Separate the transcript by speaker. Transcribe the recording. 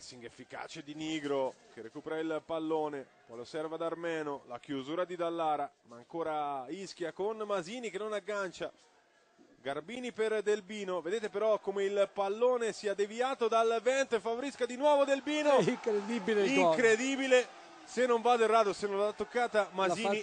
Speaker 1: pressing efficace di Nigro che recupera il pallone, poi lo serva ad Armeno, la chiusura di Dallara, ma ancora Ischia con Masini che non aggancia. Garbini per Delbino, vedete però come il pallone si è deviato dal vento e favorisca di nuovo Delbino. È
Speaker 2: incredibile, incredibile.
Speaker 1: Se non vado errato, se non l'ha
Speaker 2: toccata Masini